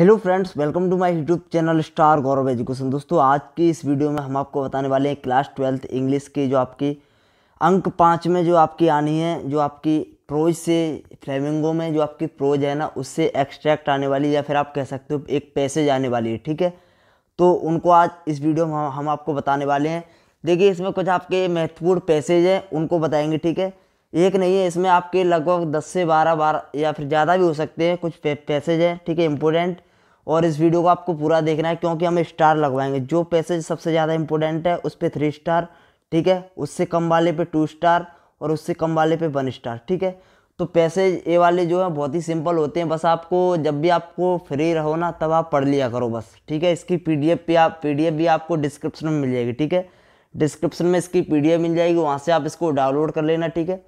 hello friends welcome to my YouTube channel star Gaurav education दोस्तों आज की इस वीडियो में हम आपको बताने वाले हैं क्लास ट्वेल्थ इंग्लिश की जो आपकी अंक पाँच में जो आपकी आनी है जो आपकी प्रोज से फ्लेमिंगो में जो आपकी प्रोज है ना उससे एक्सट्रैक्ट आने वाली या फिर आप कह सकते हो एक पैसेज आने वाली है ठीक है तो उनको आज इस वीडियो में हम आपको बताने वाले हैं देखिए इसमें कुछ आपके महत्वपूर्ण पैसेज हैं उनको बताएंगे ठीक है एक नहीं है इसमें आपके लगभग 10 से 12 बारह या फिर ज़्यादा भी हो सकते हैं कुछ पैसेज हैं ठीक है इम्पोर्टेंट और इस वीडियो को आपको पूरा देखना है क्योंकि हम स्टार लगवाएंगे जो पैसेज सबसे ज़्यादा इंपॉर्टेंट है उस पर थ्री स्टार ठीक है उससे कम वाले पे टू स्टार और उससे कम वाले पे वन स्टार ठीक है तो पैसेज ये वाले जो है बहुत ही सिंपल होते हैं बस आपको जब भी आपको फ्री रहो ना तब आप पढ़ लिया करो बस ठीक है इसकी पीडीएफ भी आप पी भी आपको डिस्क्रिप्शन में मिल जाएगी ठीक है डिस्क्रिप्शन में इसकी पी मिल जाएगी वहाँ से आप इसको डाउनलोड कर लेना ठीक है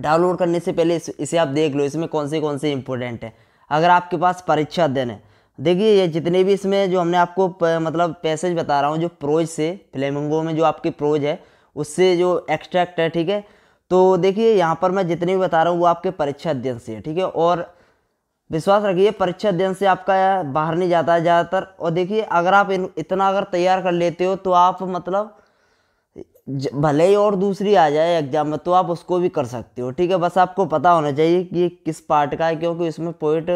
डाउनलोड करने से पहले इस, इसे आप देख लो इसमें कौन से कौन से इंपॉर्टेंट है अगर आपके पास परीक्षा अध्ययन है देखिए ये जितने भी इसमें जो हमने आपको प, मतलब पैसेज बता रहा हूँ जो प्रोज से फ्लेमिंगो में जो आपकी प्रोज है उससे जो एक्सट्रैक्ट है ठीक है तो देखिए यहाँ पर मैं जितने भी बता रहा हूँ वो आपके परीक्षा अध्ययन से है ठीक है और विश्वास रखिए परीक्षा अध्ययन से आपका बाहर नहीं जाता है ज़्यादातर और देखिए अगर आप इन, इतना अगर तैयार कर लेते हो तो आप मतलब भले ही और दूसरी आ जाए एग्जाम में तो आप उसको भी कर सकते हो ठीक है बस आपको पता होना चाहिए कि किस पार्ट का है क्योंकि इसमें पोइट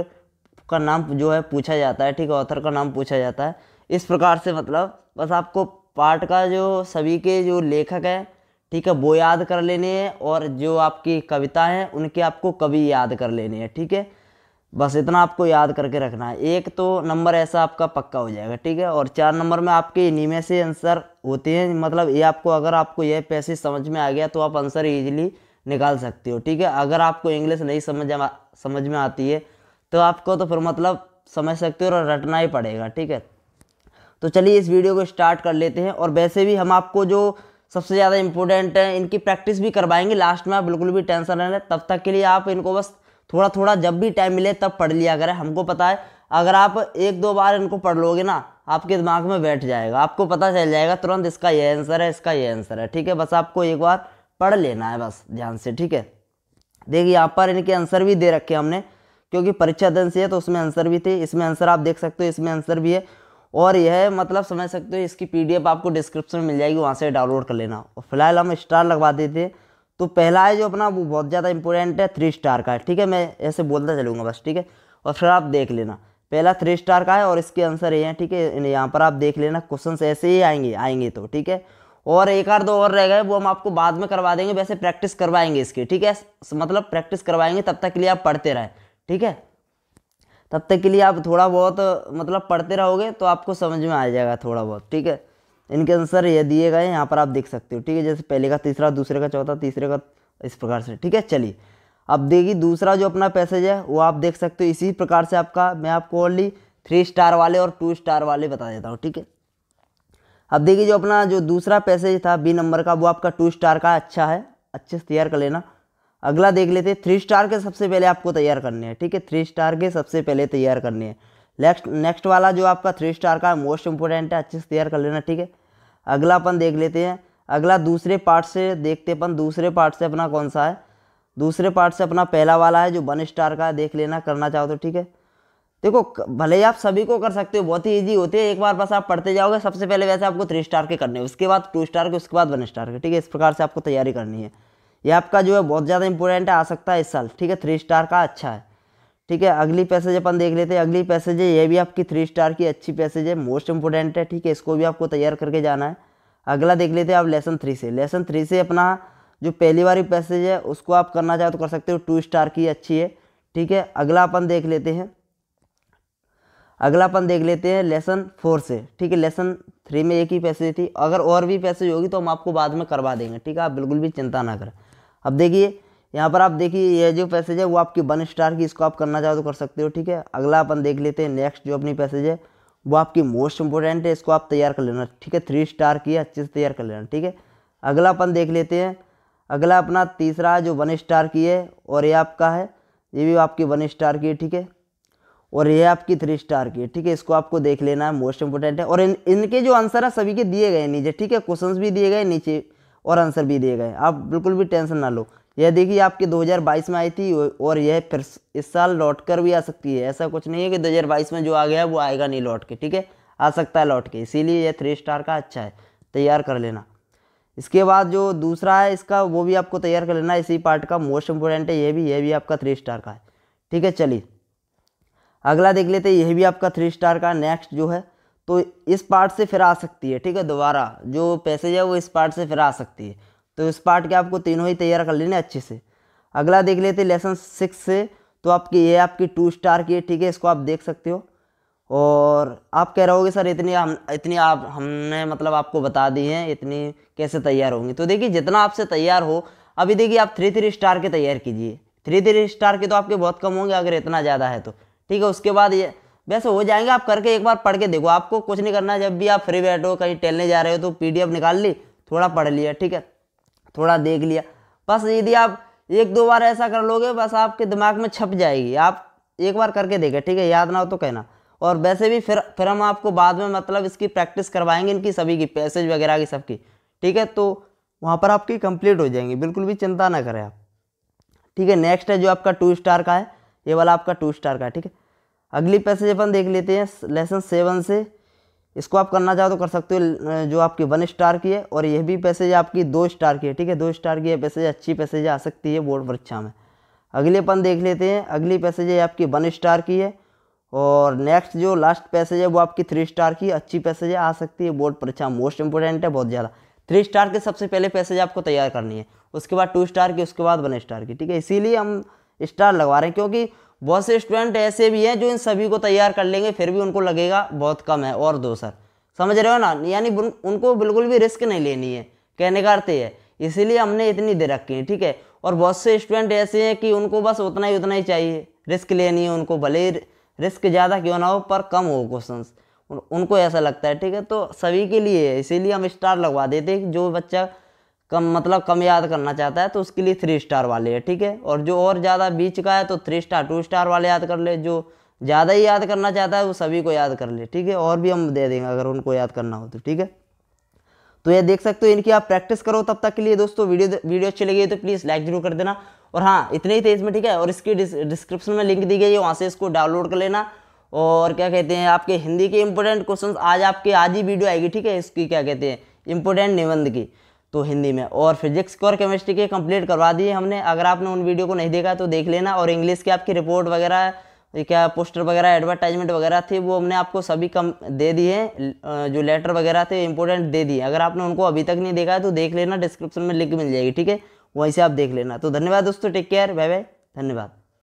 का नाम जो है पूछा जाता है ठीक है ऑथर का नाम पूछा जाता है इस प्रकार से मतलब बस आपको पार्ट का जो सभी के जो लेखक हैं ठीक है वो याद कर लेने हैं और जो आपकी कविता हैं उनके आपको कवि याद कर लेने हैं ठीक है बस इतना आपको याद करके रखना है एक तो नंबर ऐसा आपका पक्का हो जाएगा ठीक है और चार नंबर में आपके इन्हीं में से आंसर होते हैं मतलब ये आपको अगर आपको यह पैसे समझ में आ गया तो आप आंसर ईजिली निकाल सकते हो ठीक है अगर आपको इंग्लिश नहीं समझ समझ में आती है तो आपको तो फिर मतलब समझ सकते हो और रटना ही पड़ेगा ठीक है तो चलिए इस वीडियो को स्टार्ट कर लेते हैं और वैसे भी हम आपको जो सबसे ज़्यादा इंपॉर्टेंट है इनकी प्रैक्टिस भी करवाएंगे लास्ट में आप बिल्कुल भी टेंशन रहना तब तक के लिए आप इनको बस थोड़ा थोड़ा जब भी टाइम मिले तब पढ़ लिया करें हमको पता है अगर आप एक दो बार इनको पढ़ लोगे ना आपके दिमाग में बैठ जाएगा आपको पता चल जाएगा तुरंत इसका ये आंसर है इसका ये आंसर है ठीक है बस आपको एक बार पढ़ लेना है बस ध्यान से ठीक है देखिए यहाँ पर इनके आंसर भी दे रखे हमने क्योंकि परीक्षा दिन से है तो उसमें आंसर भी थे इसमें आंसर आप देख सकते हो इसमें आंसर भी है और यह मतलब समझ सकते हो इसकी पीडीएफ आपको डिस्क्रिप्शन में मिल जाएगी वहाँ से डाउनलोड कर लेना और फिलहाल हम स्टार लगवा देते हैं तो पहला है जो अपना वो बहुत ज़्यादा इंपॉर्टेंट है थ्री स्टार का है ठीक है मैं ऐसे बोलता चलूँगा बस ठीक है और फिर आप देख लेना पहला थ्री स्टार का है और इसके आंसर ये हैं ठीक है यहाँ पर आप देख लेना क्वेश्चन ऐसे ही आएंगे आएंगे तो ठीक है और एक आध दो और रह गए वो हम आपको बाद में करवा देंगे वैसे प्रैक्टिस करवाएंगे इसकी ठीक है मतलब प्रैक्टिस करवाएंगे तब तक के लिए आप पढ़ते रहें ठीक है तब तक के लिए आप थोड़ा बहुत मतलब पढ़ते रहोगे तो आपको समझ में आ जाएगा थोड़ा बहुत ठीक है इनके आंसर ये दिए गए यहाँ पर आप देख सकते हो ठीक है जैसे पहले का तीसरा दूसरे का चौथा तीसरे का इस प्रकार से ठीक है चलिए अब देखिए दूसरा जो अपना पैसेज है वो आप देख सकते हो इसी प्रकार से आपका मैं आपको ओनली थ्री स्टार वाले और टू स्टार वाले बता देता हूँ ठीक है अब देखिए जो अपना जो दूसरा पैसेज था बी नंबर का वो आपका टू स्टार का अच्छा है अच्छे से तैयार कर लेना अगला देख लेते हैं थ्री स्टार के सबसे पहले आपको तैयार करने हैं ठीक है थ्री स्टार के सबसे पहले तैयार करने हैं नेक्स्ट नेक्स्ट वाला जो आपका थ्री स्टार का मोस्ट इंपॉर्टेंट है अच्छे से तैयार कर लेना ठीक है अगला अपन देख लेते हैं अगला दूसरे पार्ट से देखते अपन दूसरे पार्ट से अपना कौन सा है दूसरे पार्ट से अपना पहला वाला है जो वन स्टार का है देख लेना करना चाहो तो ठीक है देखो भले ही आप सभी को कर सकते हो बहुत ही ईजी होते हैं एक बार बस आप पढ़ते जाओगे सबसे पहले वैसे आपको थ्री स्टार के करने हैं उसके बाद टू स्टार के उसके बाद वन स्टार के ठीक है इस प्रकार से आपको तैयारी करनी है ये आपका जो है बहुत ज़्यादा इंपॉर्टेंट है आ सकता है इस साल ठीक है थ्री स्टार का अच्छा है ठीक है अगली पैसेज अपन देख लेते हैं अगली पैसेज है ये भी आपकी थ्री स्टार की अच्छी पैसेज है मोस्ट इंपॉर्टेंट है ठीक है इसको भी आपको तैयार करके जाना है अगला देख लेते हैं आप लेसन थ्री से लेसन थ्री से अपना जो पहली बार पैसेज है उसको आप करना चाहो तो कर सकते हो टू स्टार की अच्छी है ठीक है अगला अपन देख लेते हैं अगला अपन देख लेते हैं लेसन फोर से ठीक है लेसन थ्री में एक ही पैसेज थी अगर और भी पैसेज होगी तो हम आपको बाद में करवा देंगे ठीक है आप बिल्कुल भी चिंता ना करें अब देखिए यहाँ पर आप देखिए ये जो पैसेज है वो आपकी वन स्टार की इसको आप करना चाहो तो कर सकते हो ठीक है अगला अपन देख लेते हैं नेक्स्ट जो अपनी पैसेज है वो आपकी मोस्ट इंपॉर्टेंट है इसको आप तैयार कर लेना ठीक है थ्री स्टार की अच्छे से तैयार कर लेना ठीक है अगला अपन देख लेते हैं अगला अपना तीसरा जो वन स्टार की है और ये आपका है ये भी आपकी वन स्टार की है ठीक है और ये आपकी थ्री स्टार की है ठीक है इसको आपको देख लेना है मोस्ट इंपॉर्टेंट है और इन इनके जो आंसर है सभी के दिए गए नीचे ठीक है क्वेश्चंस भी दिए गए नीचे और आंसर भी दिए गए आप बिल्कुल भी टेंशन ना लो यह देखिए आपके 2022 में आई थी और यह फिर इस साल लौट कर भी आ सकती है ऐसा कुछ नहीं है कि 2022 में जो आ गया है वो आएगा नहीं लौट के ठीक है आ सकता है लौट के इसीलिए यह थ्री स्टार का अच्छा है तैयार कर लेना इसके बाद जो दूसरा है इसका वो भी आपको तैयार कर लेना इसी पार्ट का मोस्ट इम्पोर्टेंट है ये भी यह भी आपका थ्री स्टार का है ठीक है चलिए अगला देख लेते हैं यह भी आपका थ्री स्टार का नेक्स्ट जो है तो इस पार्ट से फिर आ सकती है ठीक है दोबारा जो पैसेज है वो इस पार्ट से फिर आ सकती है तो इस पार्ट के आपको तीनों ही तैयार कर लेने अच्छे से अगला देख लेते लेसन सिक्स से तो आपकी ये आपकी टू स्टार की है ठीक है इसको आप देख सकते हो और आप कह रहे हो सर इतनी हम इतनी आप हमने मतलब आपको बता दी है इतनी कैसे तैयार होंगी तो देखिए जितना आपसे तैयार हो अभी देखिए आप थ्री थ्री स्टार के तैयार कीजिए थ्री थ्री स्टार के तो आपके बहुत कम होंगे अगर इतना ज़्यादा है तो ठीक है उसके बाद ये वैसे हो जाएंगे आप करके एक बार पढ़ के देखो आपको कुछ नहीं करना जब भी आप फ्री बैठो कहीं टहलने जा रहे हो तो पीडीएफ निकाल ली थोड़ा पढ़ लिया ठीक है थोड़ा देख लिया बस यदि आप एक दो बार ऐसा कर लोगे बस आपके दिमाग में छप जाएगी आप एक बार करके देखें ठीक है याद ना हो तो कहना और वैसे भी फिर फिर हम आपको बाद में मतलब इसकी प्रैक्टिस करवाएंगे इनकी सभी की पैसेज वगैरह की सबकी ठीक है तो वहाँ पर आपकी कंप्लीट हो जाएंगी बिल्कुल भी चिंता ना करें आप ठीक है नेक्स्ट है जो आपका टू स्टार का है ये वाला आपका टू स्टार का ठीक है अगली पैसेज अपन देख लेते हैं लेसन सेवन से इसको आप करना चाहो तो कर सकते हो जो आपकी वन स्टार की है और यह भी पैसेज आपकी दो स्टार की है ठीक है दो स्टार की है पैसेज अच्छी पैसेज आ सकती है बोर्ड परीक्षा में अगले अपन देख लेते हैं अगली पैसेज है आपकी वन स्टार की है और नेक्स्ट जो लास्ट पैसेज है वो आपकी थ्री स्टार की अच्छी पैसेज आ सकती है बोर्ड परीक्षा मोस्ट इंपॉर्टेंट है बहुत ज़्यादा थ्री स्टार के सबसे पहले पैसेज आपको तैयार करनी है उसके बाद टू स्टार की उसके बाद वन स्टार की ठीक है इसीलिए हम स्टार लगवा रहे हैं क्योंकि बहुत से स्टूडेंट ऐसे भी हैं जो इन सभी को तैयार कर लेंगे फिर भी उनको लगेगा बहुत कम है और दो सर समझ रहे हो ना यानी उनको बिल्कुल भी रिस्क नहीं लेनी है कहने का अर्थ है इसीलिए हमने इतनी दे रखी है ठीक है और बहुत से स्टूडेंट ऐसे हैं कि उनको बस उतना ही उतना ही चाहिए रिस्क लेनी है उनको भले रिस्क ज़्यादा क्यों ना हो पर कम हो क्वेश्चन उनको ऐसा लगता है ठीक है तो सभी के लिए इसीलिए हम स्टार लगवा देते हैं जो बच्चा कम मतलब कम याद करना चाहता है तो उसके लिए थ्री स्टार वाले है ठीक है और जो और ज़्यादा बीच का है तो थ्री स्टार टू स्टार वाले याद कर ले जो ज़्यादा ही याद करना चाहता है वो सभी को याद कर ले ठीक है और भी हम दे देंगे अगर उनको याद करना हो तो ठीक है तो ये देख सकते हो इनकी आप प्रैक्टिस करो तब तक के लिए दोस्तों वीडियो वीडियो अच्छी लगी तो प्लीज़ लाइक जरूर कर देना और हाँ इतने ही थे इसमें ठीक है और इसकी डिस्क्रिप्शन में लिंक दी गई है वहाँ से इसको डाउनलोड कर लेना और क्या कहते हैं आपके हिंदी के इंपॉर्टेंट क्वेश्चन आज आपके आज ही वीडियो आएगी ठीक है इसकी क्या कहते हैं इंपॉर्टेंट निबंध की तो हिंदी में और फिजिक्स और केमिस्ट्री के कंप्लीट करवा दिए हमने अगर आपने उन वीडियो को नहीं देखा तो देख लेना और इंग्लिश की आपकी रिपोर्ट वगैरह क्या पोस्टर वगैरह एडवर्टाइजमेंट वगैरह थी वो हमने आपको सभी कम दे दिए जो लेटर वगैरह थे इंपॉर्टेंट दे दिए अगर आपने उनको अभी तक नहीं देखा है तो देख लेना डिस्क्रिप्शन में लिंक मिल जाएगी ठीक है वहीं से आप देख लेना तो धन्यवाद दोस्तों टेक केयर बाय बाय धन्यवाद